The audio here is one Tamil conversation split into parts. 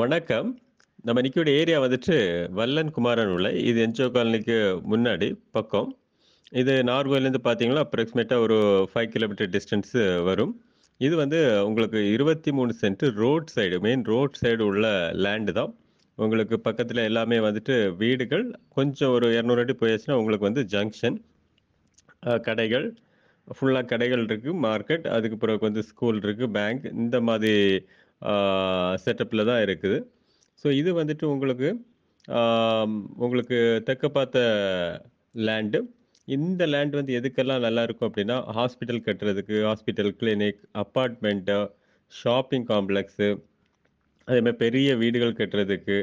வணக்கம் நம்ம நிற்கக்கூடிய ஏரியா வந்துட்டு வல்லன் குமாரன் உள்ள இது என்ஜிஓ காலனிக்கு முன்னாடி பக்கம் இது நார்வேலேருந்து பார்த்தீங்கன்னா அப்ராக்சிமேட்டாக ஒரு ஃபைவ் கிலோமீட்டர் டிஸ்டன்ஸு வரும் இது வந்து உங்களுக்கு இருபத்தி மூணு cent road side main road side உள்ள லேண்டு தான் உங்களுக்கு பக்கத்தில் எல்லாமே வந்துட்டு வீடுகள் கொஞ்சம் ஒரு இரநூறு அடி போயாச்சுன்னா உங்களுக்கு வந்து ஜங்ஷன் கடைகள் ஃபுல்லாக கடைகள் இருக்குது மார்க்கெட் அதுக்கு பிறகு வந்து ஸ்கூல் இருக்குது பேங்க் இந்த மாதிரி செட்டப்பில் தான் இருக்குது ஸோ இது வந்துட்டு உங்களுக்கு உங்களுக்கு தெற்க பார்த்த லேண்டு இந்த லேண்ட் வந்து எதுக்கெல்லாம் நல்லாயிருக்கும் அப்படின்னா ஹாஸ்பிட்டல் கட்டுறதுக்கு hospital clinic apartment shopping complex அதேமாதிரி பெரிய வீடுகள் கட்டுறதுக்கு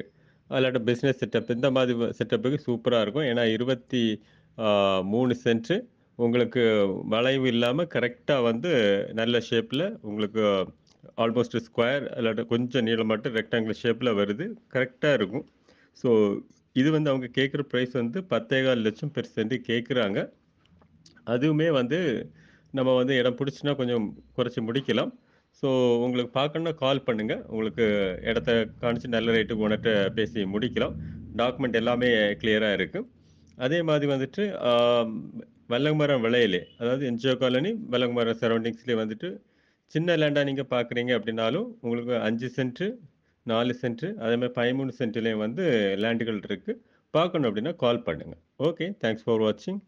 அல்லாட்ட பிஸ்னஸ் செட்டப் இந்த மாதிரி செட்டப்புக்கு சூப்பராக இருக்கும் ஏன்னா இருபத்தி மூணு சென்ட்டு உங்களுக்கு வளைவு இல்லாமல் கரெக்டாக வந்து நல்ல ஷேப்பில் உங்களுக்கு ஆல்மோஸ்ட் ஸ்கொயர் இல்லாட்ட கொஞ்சம் நீளமாட்டு ரெக்டாங்கிள் ஷேப்பில் வருது கரெக்டாக இருக்கும் ஸோ இது வந்து அவங்க கேட்குற ப்ரைஸ் வந்து பத்தேகால் லட்சம் பெர் கேட்குறாங்க அதுவுமே வந்து நம்ம வந்து இடம் பிடிச்சின்னா கொஞ்சம் குறைச்சி முடிக்கலாம் ஸோ உங்களுக்கு பார்க்கணுன்னா கால் பண்ணுங்கள் உங்களுக்கு இடத்த காணிச்சு நல்ல ரேட்டுக்கு உணர்கிட்ட பேசி முடிக்கலாம் டாக்குமெண்ட் எல்லாமே கிளியராக இருக்குது அதே மாதிரி வந்துட்டு வல்லங்குமரம் விளையிலே அதாவது என்ஜிஓ காலனி வல்லங்குமரம் சரௌண்டிங்ஸ்லேயே வந்துட்டு சின்ன லேண்டாக நீங்கள் பார்க்குறீங்க அப்படின்னாலும் உங்களுக்கு அஞ்சு சென்ட்டு நாலு சென்ட்டு அதேமாதிரி பதிமூணு சென்ட்லேயும் வந்து லேண்டுகள் இருக்குது பார்க்கணும் அப்படின்னா கால் பண்ணுங்கள் ஓகே தேங்க்ஸ் ஃபார் வாட்சிங்